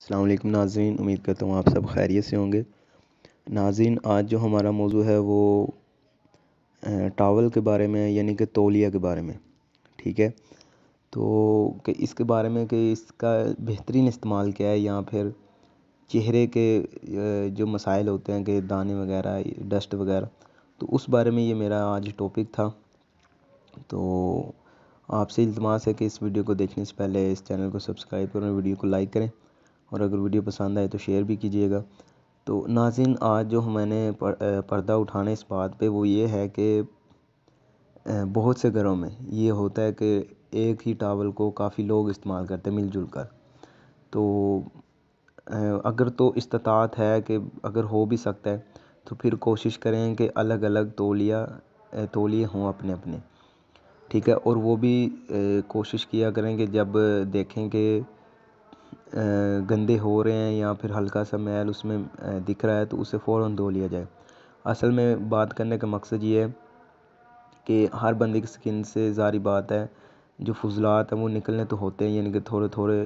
अल्लाम नाजीन उम्मीद करता हूँ आप सब खैरियत से होंगे नाजीन आज जो हमारा मौजू है वो टावल के बारे में यानी कि तोलिया के बारे में ठीक है तो कि इसके बारे में कि इसका बेहतरीन इस्तेमाल क्या है या फिर चेहरे के जो मसाइल होते हैं कि दाने वगैरह डस्ट वगैरह तो उस बारे में ये मेरा आज टॉपिक था तो आपसे इल्तमास है कि इस वीडियो को देखने से पहले इस चैनल को सब्सक्राइब करें वीडियो को लाइक करें और अगर वीडियो पसंद आए तो शेयर भी कीजिएगा तो नाजिन आज जो मैंने पर्दा उठाना इस बात पे वो ये है कि बहुत से घरों में ये होता है कि एक ही टावल को काफ़ी लोग इस्तेमाल करते हैं मिलजुल कर तो अगर तो इस्तात है कि अगर हो भी सकता है तो फिर कोशिश करें कि अलग अलग तोलिया तोलिए हों अपने अपने ठीक है और वो भी कोशिश किया करें कि जब देखें कि गंदे हो रहे हैं या फिर हल्का सा मैल उसमें दिख रहा है तो उसे फ़ौरन धो लिया जाए असल में बात करने का मकसद ये है कि हर बंदे की स्किन से जारी बात है जो फजलात हैं वो निकलने तो होते हैं यानी कि थोड़े थोड़े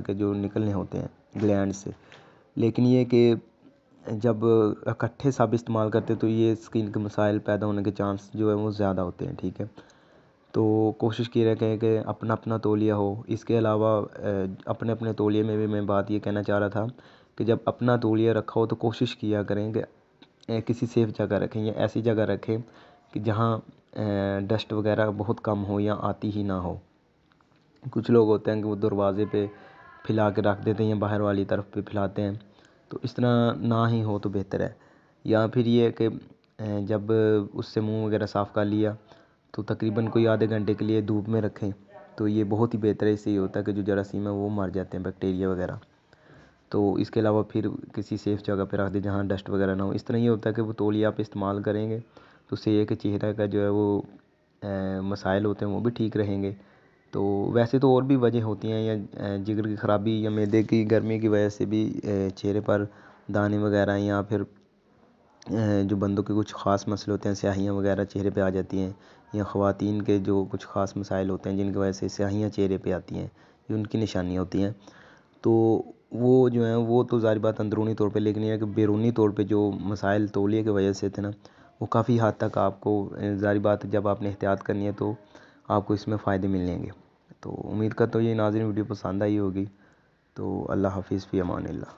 के जो निकलने होते हैं ग्लैंड से लेकिन ये कि जब इकट्ठे सब इस्तेमाल करते हैं तो ये स्किन के मसाइल पैदा होने के चांस जो है वो ज़्यादा होते हैं ठीक है तो कोशिश की रखें कि अपना अपना तोलिया हो इसके अलावा अपने अपने तोलिए में भी मैं बात ये कहना चाह रहा था कि जब अपना तोलिया रखा हो तो कोशिश किया करें कि किसी सेफ़ जगह रखें या ऐसी जगह रखें कि जहाँ डस्ट वगैरह बहुत कम हो या आती ही ना हो कुछ लोग होते हैं कि वो दरवाज़े पे फैला के रख देते हैं या बाहर वाली तरफ पे फैलाते हैं तो इस तरह ना ही हो तो बेहतर है या फिर ये कि जब उससे मुंह वगैरह साफ़ कर लिया तो तकरीबन कोई आधे घंटे के लिए धूप में रखें तो ये बहुत ही बेहतर इससे ये होता है कि जो जरासीम है वो मर जाते हैं बैक्टीरिया वगैरह तो इसके अलावा फिर किसी सेफ़ जगह पर रख दें जहाँ डस्ट वगैरह ना हो इस तरह ये होता है कि वो तोलिया आप इस्तेमाल करेंगे तो उससे यह कि चेहरा का जो है वो मसाइल होते हैं वो भी ठीक रहेंगे तो वैसे तो और भी वजह होती हैं या जिगर की ख़राबी या मैदे की गर्मी की वजह से भी चेहरे पर दाने वगैरह या फिर जो बंदों के कुछ ख़ास मसले होते हैं स्याहियाँ वगैरह चेहरे पे आ जाती हैं या ख़वातीन के जो कुछ ख़ास मसाइल होते हैं जिनकी वजह से स्याहियाँ चेहरे पे आती हैं ये उनकी निशानियाँ होती हैं तो वो जो हैं वो तो ज़ाहिर बात अंदरूनी तौर पर लेकिन ये है कि बैरूनी तौर पर जो मसाइल तौलिए की वजह से थे ना वो काफ़ी हद तक आपको ज़ाहिर बात जब आपने एहतियात करनी है तो आपको इसमें फ़ायदे मिलेंगे तो उम्मीद का तो ये नाज़रीन वीडियो पसंद आई होगी तो अल्लाह हाफिज़ फ़ी अमान ला